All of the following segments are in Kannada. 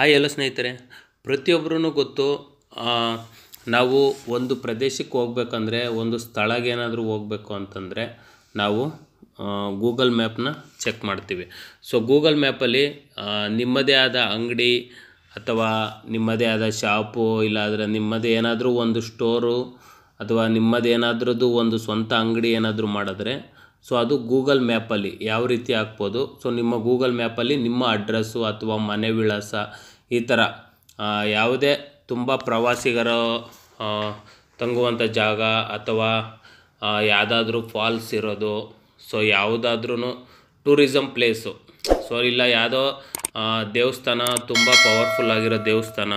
ಹಾಯ್ ಎಲ್ಲ ಸ್ನೇಹಿತರೆ ಪ್ರತಿಯೊಬ್ಬರೂ ಗೊತ್ತು ನಾವು ಒಂದು ಪ್ರದೇಶಕ್ಕೆ ಹೋಗ್ಬೇಕಂದ್ರೆ ಒಂದು ಸ್ಥಳಗೇನಾದರೂ ಹೋಗಬೇಕು ಅಂತಂದರೆ ನಾವು ಗೂಗಲ್ ಮ್ಯಾಪ್ನ ಚೆಕ್ ಮಾಡ್ತೀವಿ ಸೊ ಗೂಗಲ್ ಮ್ಯಾಪಲ್ಲಿ ನಿಮ್ಮದೇ ಆದ ಅಂಗಡಿ ಅಥವಾ ನಿಮ್ಮದೇ ಆದ ಶಾಪು ಇಲ್ಲಾದರೆ ನಿಮ್ಮದೇ ಏನಾದರೂ ಒಂದು ಸ್ಟೋರು ಅಥವಾ ನಿಮ್ಮದೇನಾದ್ರದ್ದು ಒಂದು ಸ್ವಂತ ಅಂಗಡಿ ಏನಾದರೂ ಮಾಡಿದ್ರೆ ಸೊ ಅದು ಗೂಗಲ್ ಮ್ಯಾಪಲ್ಲಿ ಯಾವ ರೀತಿ ಹಾಕ್ಬೋದು ಸೊ ನಿಮ್ಮ ಗೂಗಲ್ ಮ್ಯಾಪಲ್ಲಿ ನಿಮ್ಮ ಅಡ್ರೆಸ್ಸು ಅಥವಾ ಮನೆ ವಿಳಾಸ ಈ ಥರ ಯಾವುದೇ ತುಂಬ ಪ್ರವಾಸಿಗರು ತಂಗುವಂಥ ಜಾಗ ಅಥವಾ ಯಾವುದಾದ್ರೂ ಫಾಲ್ಸ್ ಇರೋದು ಸೊ ಯಾವುದಾದ್ರೂ ಟೂರಿಸಮ್ ಪ್ಲೇಸು ಸೊ ಇಲ್ಲ ಯಾವುದೋ ದೇವಸ್ಥಾನ ತುಂಬ ಪವರ್ಫುಲ್ ಆಗಿರೋ ದೇವಸ್ಥಾನ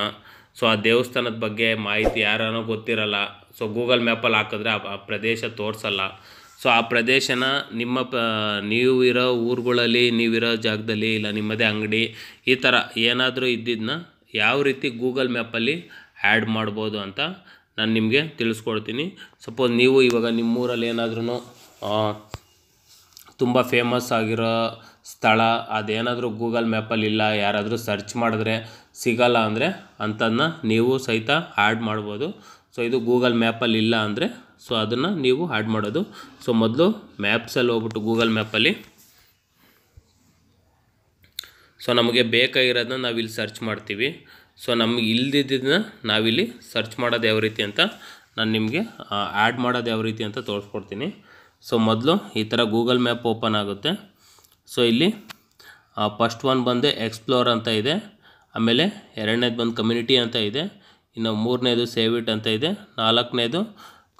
ಸೊ ಆ ದೇವಸ್ಥಾನದ ಬಗ್ಗೆ ಮಾಹಿತಿ ಯಾರನೋ ಗೊತ್ತಿರಲ್ಲ ಸೊ ಗೂಗಲ್ ಮ್ಯಾಪಲ್ಲಿ ಹಾಕಿದ್ರೆ ಆ ಪ್ರದೇಶ ತೋರಿಸಲ್ಲ ಸೊ ಆ ಪ್ರದೇಶನ ನಿಮ್ಮ ಪ ನೀವು ಇರೋ ಊರುಗಳಲ್ಲಿ ನೀವಿರೋ ಜಾಗದಲ್ಲಿ ಇಲ್ಲ ನಿಮ್ಮದೇ ಅಂಗಡಿ ಈ ಥರ ಏನಾದರೂ ಇದ್ದಿದ್ದನ್ನ ಯಾವ ರೀತಿ ಗೂಗಲ್ ಮ್ಯಾಪಲ್ಲಿ ಆ್ಯಡ್ ಮಾಡ್ಬೋದು ಅಂತ ನಾನು ನಿಮಗೆ ತಿಳಿಸ್ಕೊಡ್ತೀನಿ ಸಪೋಸ್ ನೀವು ಇವಾಗ ನಿಮ್ಮೂರಲ್ಲಿ ಏನಾದ್ರೂ ತುಂಬ ಫೇಮಸ್ ಆಗಿರೋ ಸ್ಥಳ ಅದೇನಾದರೂ ಗೂಗಲ್ ಮ್ಯಾಪಲ್ಲಿ ಇಲ್ಲ ಯಾರಾದರೂ ಸರ್ಚ್ ಮಾಡಿದ್ರೆ ಸಿಗಲ್ಲ ಅಂದರೆ ಅಂಥದನ್ನ ನೀವು ಸಹಿತ ಆ್ಯಡ್ ಮಾಡ್ಬೋದು ಸೊ ಇದು ಗೂಗಲ್ ಮ್ಯಾಪಲ್ಲಿ ಇಲ್ಲ ಅಂದರೆ ಸೊ ಅದನ್ನು ನೀವು ಆ್ಯಡ್ ಮಾಡೋದು ಸೊ ಮೊದಲು ಮ್ಯಾಪ್ಸಲ್ಲಿ ಹೋಗ್ಬಿಟ್ಟು ಗೂಗಲ್ ಮ್ಯಾಪಲ್ಲಿ ಸೊ ನಮಗೆ ಬೇಕಾಗಿರೋದನ್ನ ನಾವಿಲ್ಲಿ ಸರ್ಚ್ ಮಾಡ್ತೀವಿ ಸೊ ನಮ್ಗೆ ಇಲ್ದಿದ್ದನ್ನ ನಾವಿಲ್ಲಿ ಸರ್ಚ್ ಮಾಡೋದು ಯಾವ ರೀತಿ ಅಂತ ನಾನು ನಿಮಗೆ ಆ್ಯಡ್ ಮಾಡೋದು ಯಾವ ರೀತಿ ಅಂತ ತೋರಿಸ್ಕೊಡ್ತೀನಿ ಸೊ ಮೊದಲು ಈ ಥರ ಗೂಗಲ್ ಮ್ಯಾಪ್ ಓಪನ್ ಆಗುತ್ತೆ ಸೊ ಇಲ್ಲಿ ಫಸ್ಟ್ ಒನ್ ಬಂದು ಎಕ್ಸ್ಪ್ಲೋರ್ ಅಂತ ಇದೆ ಆಮೇಲೆ ಎರಡನೇದು ಬಂದು ಕಮ್ಯುನಿಟಿ ಅಂತ ಇದೆ ಇನ್ನು ಮೂರನೇದು ಸೇವ್ ಇಟ್ ಅಂತ ಇದೆ ನಾಲ್ಕನೇದು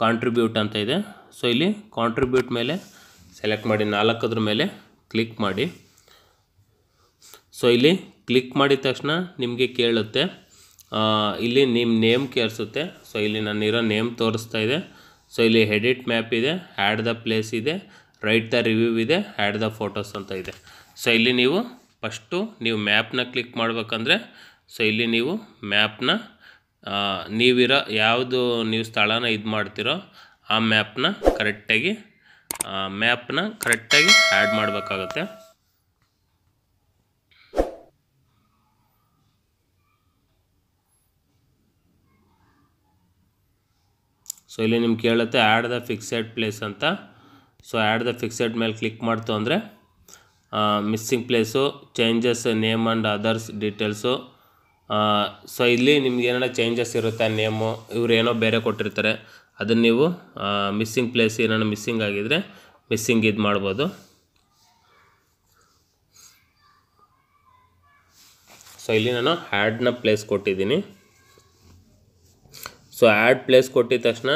ಕಾಂಟ್ರಿಬ್ಯೂಟ್ ಅಂತ ಇದೆ ಸೊ ಇಲ್ಲಿ ಕಾಂಟ್ರಿಬ್ಯೂಟ್ ಮೇಲೆ ಸೆಲೆಕ್ಟ್ ಮಾಡಿ ನಾಲ್ಕದ್ರ ಮೇಲೆ ಕ್ಲಿಕ್ ಮಾಡಿ ಸೊ ಇಲ್ಲಿ ಕ್ಲಿಕ್ ಮಾಡಿದ ತಕ್ಷಣ ನಿಮಗೆ ಕೇಳುತ್ತೆ ಇಲ್ಲಿ ನಿಮ್ಮ ನೇಮ್ ಕೇಳಿಸುತ್ತೆ ಸೊ ಇಲ್ಲಿ ನಾನು ಇರೋ ನೇಮ್ ತೋರಿಸ್ತಾ ಇದೆ ಸೊ ಇಲ್ಲಿ ಎಡಿಟ್ ಮ್ಯಾಪ್ ಇದೆ ಆ್ಯಡ್ ದ ಪ್ಲೇಸ್ ಇದೆ ರೈಟ್ ದ ರಿವ್ಯೂ ಇದೆ ಆ್ಯಡ್ ದ ಫೋಟೋಸ್ ಅಂತ ಇದೆ ಸೊ ಇಲ್ಲಿ ನೀವು ಫಸ್ಟು ನೀವು ಮ್ಯಾಪ್ನ ಕ್ಲಿಕ್ ಮಾಡಬೇಕಂದ್ರೆ ಸೊ ಇಲ್ಲಿ ನೀವು ಮ್ಯಾಪ್ನ ನೀವಿರೋ ಯಾವುದು ನೀವು ಸ್ಥಳನ ಇದು ಮಾಡ್ತೀರೋ ಆ ಮ್ಯಾಪ್ನ ಕರೆಕ್ಟಾಗಿ ಮ್ಯಾಪ್ನ ಕರೆಕ್ಟಾಗಿ ಆ್ಯಡ್ ಮಾಡಬೇಕಾಗತ್ತೆ ಸೊ ಇಲ್ಲಿ ನಿಮ್ಗೆ ಕೇಳುತ್ತೆ ಆ್ಯಡ್ ದ ಫಿಕ್ಸೆಡ್ ಪ್ಲೇಸ್ ಅಂತ ಸೊ ಆ್ಯಡ್ ದ ಫಿಕ್ಸೆಡ್ ಮೇಲೆ ಕ್ಲಿಕ್ ಮಾಡ್ತು ಅಂದರೆ missing place changes name and others details so ಇಲ್ಲಿ ನಿಮ್ಗೆ ಏನಾರ ಚೇಂಜಸ್ ಇರುತ್ತೆ ನೇಮು ಇವ್ರು ಏನೋ ಬೇರೆ ಕೊಟ್ಟಿರ್ತಾರೆ ಅದನ್ನು ನೀವು ಮಿಸ್ಸಿಂಗ್ ಪ್ಲೇಸ್ ಏನಾರ ಮಿಸ್ಸಿಂಗ್ ಆಗಿದ್ರೆ ಮಿಸ್ಸಿಂಗ್ ಇದು ಮಾಡ್ಬೋದು ಸೊ ಇಲ್ಲಿ ನಾನು ಆ್ಯಡ್ನ ಪ್ಲೇಸ್ ಕೊಟ್ಟಿದ್ದೀನಿ ಸೊ ಆ್ಯಡ್ ಪ್ಲೇಸ್ ಕೊಟ್ಟಿದ ತಕ್ಷಣ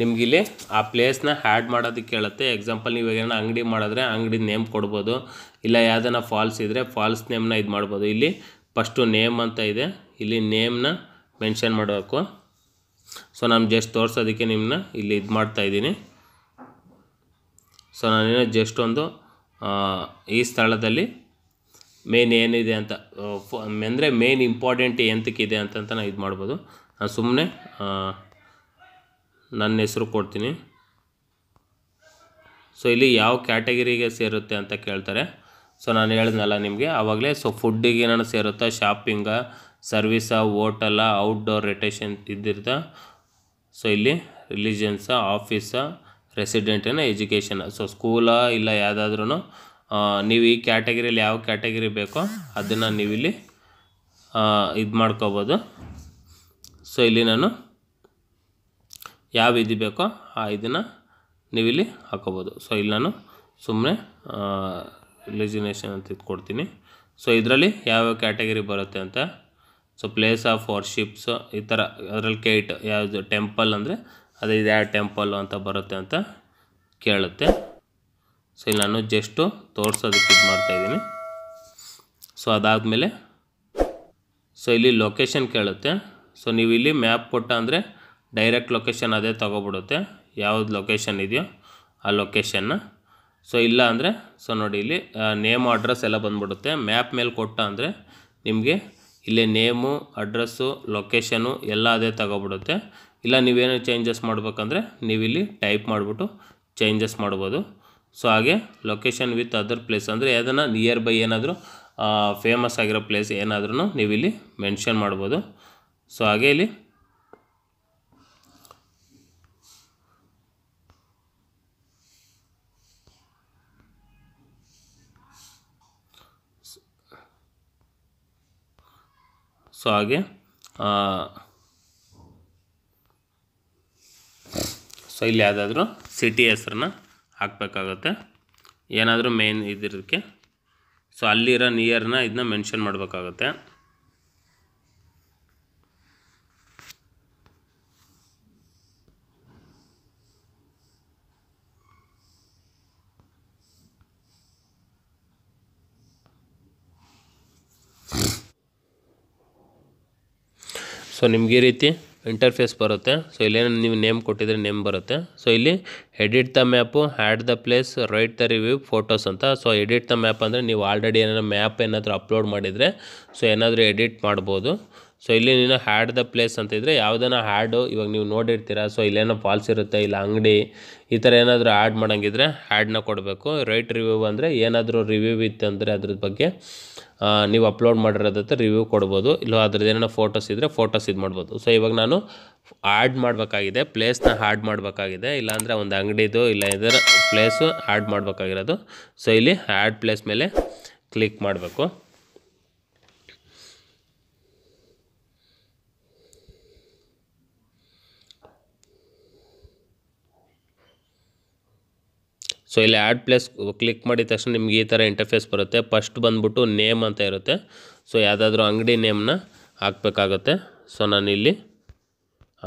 ನಿಮಗಿಲ್ಲಿ ಆ ಪ್ಲೇಸ್ನ ಆ್ಯಡ್ ಮಾಡೋದಕ್ಕೆ ಕೇಳುತ್ತೆ ಎಕ್ಸಾಂಪಲ್ ನೀವು ಏನಾರ ಅಂಗಡಿ ಮಾಡಿದ್ರೆ ಅಂಗಡಿ ನೇಮ್ ಕೊಡ್ಬೋದು ಇಲ್ಲ ಯಾವುದನ್ನ ಫಾಲ್ಸ್ ಇದ್ದರೆ ಫಾಲ್ಸ್ ನೇಮ್ನ ಇದು ಮಾಡ್ಬೋದು ಇಲ್ಲಿ ಫಸ್ಟು ನೇಮ್ ಅಂತ ಇದೆ ಇಲ್ಲಿ ನೇಮ್ನ ಮೆನ್ಷನ್ ಮಾಡಬೇಕು ಸೊ ನಾನು ಜಸ್ಟ್ ತೋರಿಸೋದಕ್ಕೆ ನಿಮ್ಮನ್ನ ಇಲ್ಲಿ ಇದು ಮಾಡ್ತಾ ಇದ್ದೀನಿ ಸೊ ನಾನೇನು ಜಸ್ಟ್ ಒಂದು ಈ ಸ್ಥಳದಲ್ಲಿ ಮೇನ್ ಏನಿದೆ ಅಂತ ಅಂದರೆ ಮೇನ್ ಇಂಪಾರ್ಟೆಂಟ್ ಎಂತಕ್ಕಿದೆ ಅಂತಂತ ನಾನು ಇದು ಮಾಡ್ಬೋದು ನಾನು ಸುಮ್ಮನೆ ನನ್ನ ಹೆಸರು ಕೊಡ್ತೀನಿ ಸೊ ಇಲ್ಲಿ ಯಾವ ಕ್ಯಾಟಗರಿಗೆ ಸೇರುತ್ತೆ ಅಂತ ಕೇಳ್ತಾರೆ ಸೊ ನಾನು ಹೇಳಿದ್ನಲ್ಲ ನಿಮಗೆ ಆವಾಗಲೇ ಸೊ ಫುಡ್ಡಿಗೆ ಏನಾರು ಸೇರುತ್ತಾ ಶಾಪಿಂಗ ಸರ್ವಿಸ ಓಟಲ್ಲ ಔಟ್ಡೋರ್ ರೆಟೇಷನ್ ಇದ್ದಿರ್ತ ಸೊ ಇಲ್ಲಿ ರಿಲಿಜನ್ಸ ಆಫೀಸ ರೆಸಿಡೆಂಟಿನ ಎಜುಕೇಷನ್ ಸೊ ಸ್ಕೂಲ ಇಲ್ಲ ಯಾವುದಾದ್ರೂ ನೀವು ಈ ಕ್ಯಾಟಗರಿಯಲ್ಲಿ ಯಾವ ಕ್ಯಾಟಗರಿ ಬೇಕೋ ಅದನ್ನು ನೀವಿಲ್ಲಿ ಇದು ಮಾಡ್ಕೋಬೋದು ಸೊ ಇಲ್ಲಿ ನಾನು ಯಾವ ಇದು ಬೇಕೋ ಆ ಇದನ್ನು ನೀವಿಲ್ಲಿ ಹಾಕೋಬೋದು ಸೊ ಇಲ್ಲಿ ನಾನು ಸುಮ್ಮನೆ ಲೆಜಿನೇಷನ್ ಅಂತ ಕೊಡ್ತೀನಿ ಸೊ ಇದರಲ್ಲಿ ಯಾವ್ಯಾವ ಕ್ಯಾಟಗರಿ ಬರುತ್ತೆ ಅಂತ ಸೊ ಪ್ಲೇಸ್ ಆಫ್ ವರ್ಷಿಪ್ಸ್ ಈ ಥರ ಅದರಲ್ಲಿ ಕೇಟ್ ಯಾವುದು ಟೆಂಪಲ್ ಅಂದರೆ ಅದೇ ಇದು ಯಾವ ಟೆಂಪಲ್ಲು ಅಂತ ಬರುತ್ತೆ ಅಂತ ಕೇಳುತ್ತೆ ಸೊ ಇಲ್ಲಿ ನಾನು ಜಸ್ಟು ತೋರಿಸೋದಕ್ಕೆ ಇದು ಮಾಡ್ತಾಯಿದ್ದೀನಿ ಸೊ ಅದಾದಮೇಲೆ ಸೊ ಇಲ್ಲಿ ಲೊಕೇಶನ್ ಕೇಳುತ್ತೆ ಸೊ ನೀವು ಇಲ್ಲಿ ಮ್ಯಾಪ್ ಕೊಟ್ಟ ಅಂದರೆ ಡೈರೆಕ್ಟ್ ಲೊಕೇಶನ್ ಅದೇ ತೊಗೊಬಿಡುತ್ತೆ ಯಾವ್ದು ಲೊಕೇಶನ್ ಇದೆಯೋ ಆ ಲೊಕೇಶನ್ನ ಸೊ ಇಲ್ಲ ಅಂದರೆ ಸೊ ನೋಡಿ ಇಲ್ಲಿ ನೇಮ್ ಅಡ್ರೆಸ್ ಎಲ್ಲ ಬಂದ್ಬಿಡುತ್ತೆ ಮ್ಯಾಪ್ ಮೇಲೆ ಕೊಟ್ಟ ಅಂದರೆ ನಿಮಗೆ ಇಲ್ಲಿ ನೇಮು ಅಡ್ರೆಸ್ಸು ಲೊಕೇಶನು ಎಲ್ಲ ಅದೇ ತಗೊಬಿಡುತ್ತೆ ಇಲ್ಲ ನೀವೇನು ಚೇಂಜಸ್ ಮಾಡಬೇಕಂದ್ರೆ ನೀವಿಲ್ಲಿ ಟೈಪ್ ಮಾಡಿಬಿಟ್ಟು ಚೇಂಜಸ್ ಮಾಡ್ಬೋದು ಸೊ ಹಾಗೆ ಲೊಕೇಶನ್ ವಿತ್ ಅದರ್ ಪ್ಲೇಸ್ ಅಂದರೆ ಯಾವುದನ್ನು ನಿಯರ್ ಬೈ ಏನಾದರೂ ಫೇಮಸ್ ಆಗಿರೋ ಪ್ಲೇಸ್ ಏನಾದ್ರೂ ನೀವಿಲ್ಲಿ ಮೆನ್ಷನ್ ಮಾಡ್ಬೋದು ಸೊ ಹಾಗೆ ಇಲ್ಲಿ ಸೊ ಹಾಗೆ ಸೊ ಇಲ್ಲಿ ಯಾವುದಾದ್ರೂ ಸಿಟಿ ಹೆಸ್ರನ್ನ ಹಾಕಬೇಕಾಗುತ್ತೆ ಏನಾದರೂ ಮೇನ್ ಇದಿರೋದಕ್ಕೆ ಸೊ ಅಲ್ಲಿರೋ ನಿಯರ್ನ ಇದನ್ನ ಮೆನ್ಷನ್ ಮಾಡಬೇಕಾಗುತ್ತೆ ಸೊ ನಿಮ್ಗೆ ಈ ರೀತಿ ಇಂಟರ್ಫೇಸ್ ಬರುತ್ತೆ ಸೊ ಇಲ್ಲೇನೋ ನೀವು ನೇಮ್ ಕೊಟ್ಟಿದ್ರೆ ನೇಮ್ ಬರುತ್ತೆ ಸೊ ಇಲ್ಲಿ edit the map add the place write the review photos ಅಂತ ಸೊ ಎಡಿಟ್ ದ ಮ್ಯಾಪ್ ಅಂದರೆ ನೀವು ಆಲ್ರೆಡಿ ಏನಾದರೂ ಮ್ಯಾಪ್ ಏನಾದರೂ ಅಪ್ಲೋಡ್ ಮಾಡಿದರೆ ಸೊ ಏನಾದರೂ ಎಡಿಟ್ ಮಾಡ್ಬೋದು ಸೊ ಇಲ್ಲಿ ನೀನು ಹ್ಯಾಡ್ ದ ಪ್ಲೇಸ್ ಅಂತ ಇದ್ದರೆ ಯಾವುದನ್ನ ಹ್ಯಾಡು ಇವಾಗ ನೀವು ನೋಡಿರ್ತೀರ ಸೊ ಇಲ್ಲೇನೋ ಫಾಲ್ಸ್ ಇರುತ್ತೆ ಇಲ್ಲ ಅಂಗಡಿ ಈ ಥರ ಏನಾದರೂ ಆ್ಯಡ್ ಮಾಡೋಂಗಿದ್ರೆ ಹ್ಯಾಡ್ನ ಕೊಡಬೇಕು ರೈಟ್ ರಿವ್ಯೂ ಅಂದರೆ ಏನಾದರೂ ರಿವ್ಯೂ ಇತ್ತು ಅಂದರೆ ಅದ್ರ ಬಗ್ಗೆ ನೀವು ಅಪ್ಲೋಡ್ ಮಾಡಿರೋದತ್ತೆ ರಿವ್ಯೂ ಕೊಡ್ಬೋದು ಇಲ್ಲ ಅದ್ರದ್ದು ಏನೇನೋ ಫೋಟೋಸ್ ಇದ್ದರೆ ಫೋಟೋಸ್ ಇದು ಮಾಡ್ಬೋದು ಸೊ ಇವಾಗ ನಾನು ಆ್ಯಡ್ ಮಾಡಬೇಕಾಗಿದೆ ಪ್ಲೇಸ್ನ ಹ್ಯಾಡ್ ಮಾಡಬೇಕಾಗಿದೆ ಇಲ್ಲಾಂದರೆ ಒಂದು ಅಂಗಡಿದು ಇಲ್ಲ ಇದರ ಪ್ಲೇಸು ಆ್ಯಡ್ ಮಾಡಬೇಕಾಗಿರೋದು ಸೊ ಇಲ್ಲಿ ಆ್ಯಡ್ ಪ್ಲೇಸ್ ಮೇಲೆ ಕ್ಲಿಕ್ ಮಾಡಬೇಕು ಸೊ ಇಲ್ಲಿ ಆ್ಯಡ್ ಪ್ಲೇಸ್ ಕ್ಲಿಕ್ ಮಾಡಿದ ತಕ್ಷಣ ನಿಮ್ಗೆ ಈ ಥರ ಇಂಟರ್ಫೇಸ್ ಬರುತ್ತೆ ಫಸ್ಟ್ ಬಂದ್ಬಿಟ್ಟು ನೇಮ್ ಅಂತ ಇರುತ್ತೆ ಸೊ ಯಾವುದಾದ್ರೂ ಅಂಗಡಿ ನೇಮ್ನ ಹಾಕಬೇಕಾಗತ್ತೆ ಸೊ ನಾನಿಲ್ಲಿ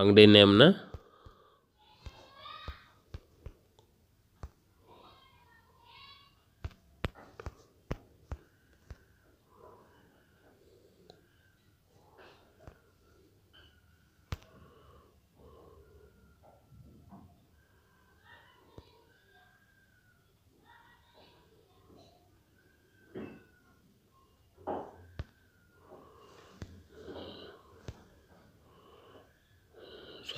ಅಂಗಡಿ ನೇಮ್ನ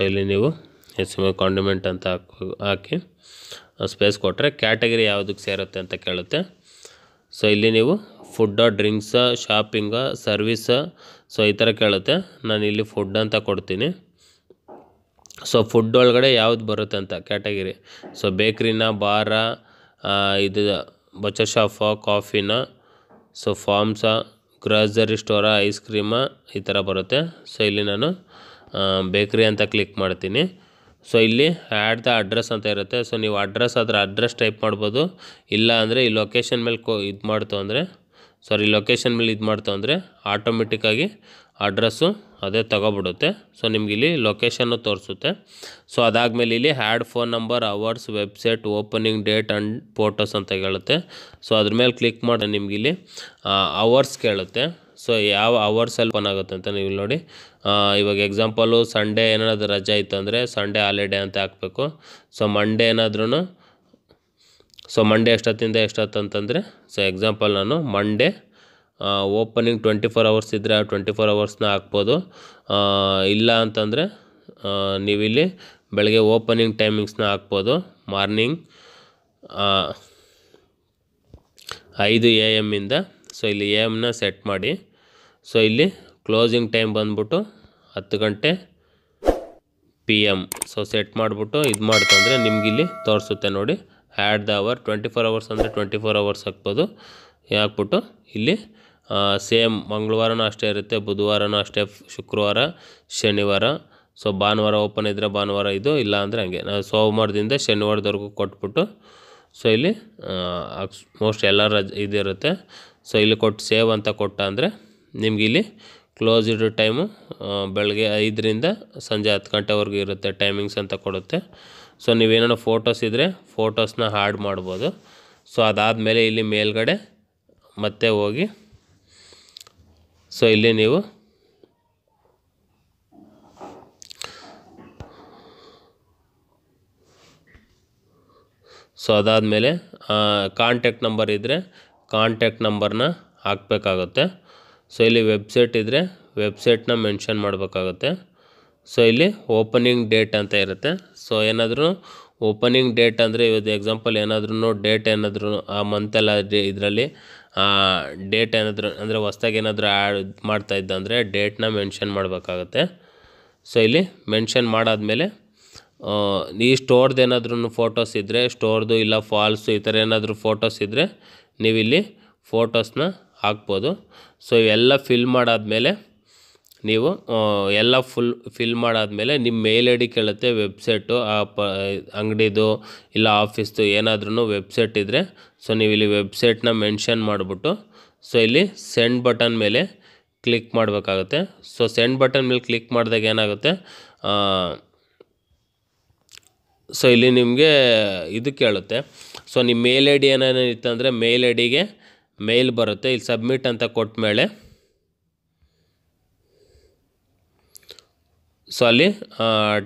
ಇಲ್ಲಿ ನೀವು ಎಸ್ ಎಮ್ ಕಾಂಡಿಮೆಂಟ್ ಅಂತ ಹಾಕಿ ಹಾಕಿ ಸ್ಪೇಸ್ ಕೊಟ್ಟರೆ ಕ್ಯಾಟಗರಿ ಯಾವುದಕ್ಕೆ ಸೇರುತ್ತೆ ಅಂತ ಕೇಳುತ್ತೆ ಸೊ ಇಲ್ಲಿ ನೀವು food drinks shopping service so ಈ ಥರ ಕೇಳುತ್ತೆ ನಾನು ಇಲ್ಲಿ ಫುಡ್ ಅಂತ ಕೊಡ್ತೀನಿ ಸೊ ಫುಡ್ ಒಳಗಡೆ ಯಾವ್ದು ಬರುತ್ತೆ ಅಂತ ಕ್ಯಾಟಗಿರಿ ಸೊ ಬೇಕ್ರಿನ ಬಾರ ಇದು ಬಚ್ಚ ಶಾಫ ಕಾಫಿನ so farms grocery store ice cream ಈ ಥರ ಬರುತ್ತೆ ಸೊ ಇಲ್ಲಿ ನಾನು ಬೇಕ್ರಿ ಅಂತ ಕ್ಲಿಕ್ ಮಾಡ್ತೀನಿ ಸೊ ಇಲ್ಲಿ ಆ್ಯಡ್ ದ ಅಡ್ರೆಸ್ ಅಂತ ಇರುತ್ತೆ ಸೊ ನೀವು ಅಡ್ರೆಸ್ ಅದರ ಅಡ್ರೆಸ್ ಟೈಪ್ ಮಾಡ್ಬೋದು ಇಲ್ಲ ಅಂದರೆ ಈ ಲೊಕೇಶನ್ ಮೇಲೆ ಕೋ ಇದು ಮಾಡ್ತು ಅಂದರೆ ಸಾರಿ ಲೊಕೇಶನ್ ಮೇಲೆ ಇದು ಮಾಡ್ತು ಅಂದರೆ ಆಟೋಮೆಟಿಕ್ಕಾಗಿ ಅಡ್ರೆಸ್ಸು ಅದೇ ತೊಗೊಬಿಡುತ್ತೆ ಸೊ ನಿಮ್ಗೆ ಇಲ್ಲಿ ಲೊಕೇಶನ್ನು ತೋರಿಸುತ್ತೆ ಸೊ ಅದಾದಮೇಲೆ ಇಲ್ಲಿ add phone number hours website opening date and photos ಅಂತ ಕೇಳುತ್ತೆ ಸೊ ಅದ್ರ ಮೇಲೆ ಕ್ಲಿಕ್ ಮಾಡಿ ನಿಮ್ಗೆ ಇಲ್ಲಿ ಅವರ್ಸ್ ಕೇಳುತ್ತೆ ಸೊ ಯಾವ ಅವರ್ಸಲ್ಲಿ ಓಪನ್ ಆಗುತ್ತೆ ಅಂತ ನೀವು ನೋಡಿ ಇವಾಗ ಎಕ್ಸಾಂಪಲು ಸಂಡೇ ಏನಾದರೂ ರಜೆ ಇತ್ತು ಅಂದರೆ ಸಂಡೇ ಹಾಲಿಡೇ ಅಂತ ಹಾಕಬೇಕು ಸೊ ಮಂಡೇ ಏನಾದ್ರೂ ಸೊ ಮಂಡೇ ಎಷ್ಟೊತ್ತಿಂದ ಎಷ್ಟೊತ್ತು ಅಂತಂದರೆ ಸೊ ಎಕ್ಸಾಂಪಲ್ ನಾನು Monday opening twenty four hours ಇದ್ದರೆ ಆ ಟ್ವೆಂಟಿ ಫೋರ್ ಅವರ್ಸ್ನ ಹಾಕ್ಬೋದು ಇಲ್ಲ ಅಂತಂದರೆ ನೀವಿಲ್ಲಿ ಬೆಳಗ್ಗೆ ಓಪನಿಂಗ್ ಟೈಮಿಂಗ್ಸ್ನ ಹಾಕ್ಬೋದು ಮಾರ್ನಿಂಗ್ ಐದು ಎ ಎಮ್ಮಿಂದ ಸೊ ಇಲ್ಲಿ ಎ ಎಮ್ನ ಸೆಟ್ ಮಾಡಿ ಸೊ ಇಲ್ಲಿ ಕ್ಲೋಸಿಂಗ್ ಟೈಮ್ ಬಂದ್ಬಿಟ್ಟು ಹತ್ತು ಗಂಟೆ ಪಿ ಎಮ್ ಸೊ ಸೆಟ್ ಮಾಡಿಬಿಟ್ಟು ಇದು ಮಾಡ್ತಂದರೆ ನಿಮ್ಗೆ ಇಲ್ಲಿ ತೋರಿಸುತ್ತೆ ನೋಡಿ add the hour twenty four hours ಅಂದರೆ ಟ್ವೆಂಟಿ ಫೋರ್ ಅವರ್ಸ್ ಹಾಕ್ಬೋದು ಹಾಕ್ಬಿಟ್ಟು ಇಲ್ಲಿ ಸೇಮ್ ಮಂಗಳವಾರನೂ ಅಷ್ಟೇ ಇರುತ್ತೆ ಬುಧವಾರನೂ ಅಷ್ಟೇ ಶುಕ್ರವಾರ ಶನಿವಾರ ಸೊ ಭಾನುವಾರ ಓಪನ್ ಇದ್ದರೆ ಭಾನುವಾರ ಇದು ಇಲ್ಲ ಅಂದರೆ ಹಂಗೆ ನಾವು ಸೋಮವಾರದಿಂದ ಶನಿವಾರದವರೆಗೂ ಕೊಟ್ಬಿಟ್ಟು ಸೊ ಇಲ್ಲಿ ಮೋಸ್ಟ್ ಎಲ್ಲ ರಜೆ ಇದಿರುತ್ತೆ ಸೊ ಇಲ್ಲಿ ಕೊಟ್ಟು ಸೇವ್ ಅಂತ ಕೊಟ್ಟ ಅಂದರೆ ನಿಮಗಿಲ್ಲಿ ಕ್ಲೋಸ್ ಇಡೋ ಟೈಮು ಬೆಳಗ್ಗೆ ಐದರಿಂದ ಸಂಜೆ ಹತ್ತು ಗಂಟೆವರೆಗೂ ಇರುತ್ತೆ ಟೈಮಿಂಗ್ಸ್ ಅಂತ ಕೊಡುತ್ತೆ ಸೊ ನೀವೇನೋ ಫೋಟೋಸ್ ಇದ್ದರೆ ಫೋಟೋಸ್ನ ಹಾಡ್ ಮಾಡ್ಬೋದು ಸೊ ಅದಾದಮೇಲೆ ಇಲ್ಲಿ ಮೇಲ್ಗಡೆ ಮತ್ತೆ ಹೋಗಿ ಸೊ ಇಲ್ಲಿ ನೀವು ಸೊ ಅದಾದಮೇಲೆ ಕಾಂಟ್ಯಾಕ್ಟ್ ನಂಬರ್ ಇದ್ದರೆ ಕಾಂಟ್ಯಾಕ್ಟ್ ನಂಬರ್ನ ಹಾಕ್ಬೇಕಾಗುತ್ತೆ ಸೊ ಇಲ್ಲಿ ವೆಬ್ಸೈಟ್ ಇದ್ದರೆ ವೆಬ್ಸೈಟ್ನ ಮೆನ್ಷನ್ ಮಾಡಬೇಕಾಗುತ್ತೆ ಸೊ ಇಲ್ಲಿ ಓಪನಿಂಗ್ ಡೇಟ್ ಅಂತ ಇರುತ್ತೆ ಸೊ ಏನಾದರೂ ಓಪನಿಂಗ್ ಡೇಟ್ ಅಂದರೆ ಇವತ್ತು ಎಕ್ಸಾಂಪಲ್ ಏನಾದ್ರೂ ಡೇಟ್ ಏನಾದರೂ ಆ ಮಂತೆಲ್ಲ ಇದರಲ್ಲಿ ಡೇಟ್ ಏನಾದರೂ ಅಂದರೆ ಹೊಸ್ದಾಗಿ ಏನಾದರೂ ಆ್ಯಡ್ ಮಾಡ್ತಾ ಅಂದರೆ ಡೇಟ್ನ ಮೆನ್ಷನ್ ಮಾಡಬೇಕಾಗತ್ತೆ ಸೊ ಇಲ್ಲಿ ಮೆನ್ಷನ್ ಮಾಡಾದಮೇಲೆ ಈ ಸ್ಟೋರ್ದು ಏನಾದ್ರೂ ಫೋಟೋಸ್ ಇದ್ದರೆ ಸ್ಟೋರ್ದು ಇಲ್ಲ ಫಾಲ್ಸು ಈ ಥರ ಏನಾದರೂ ಫೋಟೋಸ್ ಇದ್ದರೆ ನೀವಿಲ್ಲಿ ಫೋಟೋಸ್ನ ಹಾಕ್ಬೋದು ಸೊ ಇವೆಲ್ಲ ಫಿಲ್ ಮಾಡಾದಮೇಲೆ ನೀವು ಎಲ್ಲ ಫುಲ್ ಫಿಲ್ ಮಾಡಾದಮೇಲೆ ನಿಮ್ಮ ಮೇಲ್ ಐ ಡಿ ಕೇಳುತ್ತೆ ವೆಬ್ಸೈಟು ಆ ಪ ಅಂಗಡಿದು ಇಲ್ಲ ಆಫೀಸ್ದು ಏನಾದ್ರೂ ವೆಬ್ಸೈಟ್ ಇದ್ದರೆ ಸೊ ನೀವು ಇಲ್ಲಿ ವೆಬ್ಸೈಟ್ನ ಮೆನ್ಷನ್ ಮಾಡಿಬಿಟ್ಟು ಸೊ ಇಲ್ಲಿ ಸೆಂಡ್ ಬಟನ್ ಮೇಲೆ ಕ್ಲಿಕ್ ಮಾಡಬೇಕಾಗುತ್ತೆ ಸೊ ಸೆಂಡ್ ಬಟನ್ ಮೇಲೆ ಕ್ಲಿಕ್ ಮಾಡಿದಾಗ ಏನಾಗುತ್ತೆ ಸೊ ಇಲ್ಲಿ ನಿಮಗೆ ಇದು ಕೇಳುತ್ತೆ ಸೊ ನಿಮ್ಮ ಮೇಲ್ ಐ ಡಿ ಏನೇನು ಇತ್ತಂದರೆ ಮೇಲ್ ಐ ಡಿಗೆ ಮೇಲ್ ಬರುತ್ತೆ ಇಲ್ಲಿ ಸಬ್ಮಿಟ್ ಅಂತ ಕೊಟ್ಟ ಮೇಲೆ ಸೊ ಅಲ್ಲಿ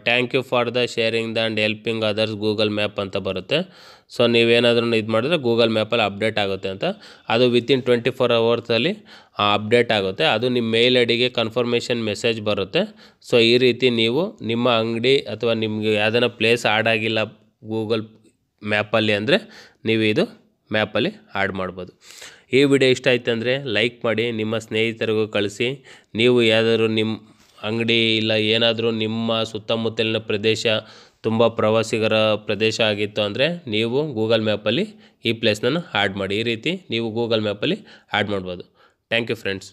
thank you for the sharing the and helping others Google map ಅಂತ ಬರುತ್ತೆ ಸೊ ನೀವೇನಾದ್ರೂ ಇದು ಮಾಡಿದ್ರೆ ಗೂಗಲ್ ಮ್ಯಾಪಲ್ಲಿ ಅಪ್ಡೇಟ್ ಆಗುತ್ತೆ ಅಂತ ಅದು ವಿತಿನ್ ಟ್ವೆಂಟಿ ಫೋರ್ ಅವರ್ಸಲ್ಲಿ ಅಪ್ಡೇಟ್ ಆಗುತ್ತೆ ಅದು ನಿಮ್ಮ ಮೇಲ್ ಐಡಿಗೆ ಕನ್ಫರ್ಮೇಷನ್ ಮೆಸೇಜ್ ಬರುತ್ತೆ ಸೊ ಈ ರೀತಿ ನೀವು ನಿಮ್ಮ ಅಂಗಡಿ ಅಥವಾ ನಿಮಗೆ ಯಾವುದನ್ನ ಪ್ಲೇಸ್ ಆಡಾಗಿಲ್ಲ ಗೂಗಲ್ ಮ್ಯಾಪಲ್ಲಿ ಅಂದರೆ ನೀವು ಇದು ಮ್ಯಾಪಲ್ಲಿ ಆ್ಯಡ್ ಮಾಡ್ಬೋದು ಈ ವಿಡಿಯೋ ಇಷ್ಟ ಆಯ್ತು ಅಂದರೆ ಲೈಕ್ ಮಾಡಿ ನಿಮ್ಮ ಸ್ನೇಹಿತರಿಗೂ ಕಳಿಸಿ ನೀವು ಯಾವ್ದಾದ್ರು ನಿಮ್ಮ ಅಂಗಡಿ ಇಲ್ಲ ಏನಾದರೂ ನಿಮ್ಮ ಸುತ್ತಮುತ್ತಲಿನ ಪ್ರದೇಶ ತುಂಬ ಪ್ರವಾಸಿಗರ ಪ್ರದೇಶ ಆಗಿತ್ತು ಅಂದರೆ ನೀವು ಗೂಗಲ್ ಮ್ಯಾಪಲ್ಲಿ ಈ ಪ್ಲೇಸ್ನ ಆ್ಯಡ್ ಮಾಡಿ ಈ ರೀತಿ ನೀವು ಗೂಗಲ್ ಮ್ಯಾಪಲ್ಲಿ ಆ್ಯಡ್ ಮಾಡ್ಬೋದು ಥ್ಯಾಂಕ್ ಯು ಫ್ರೆಂಡ್ಸ್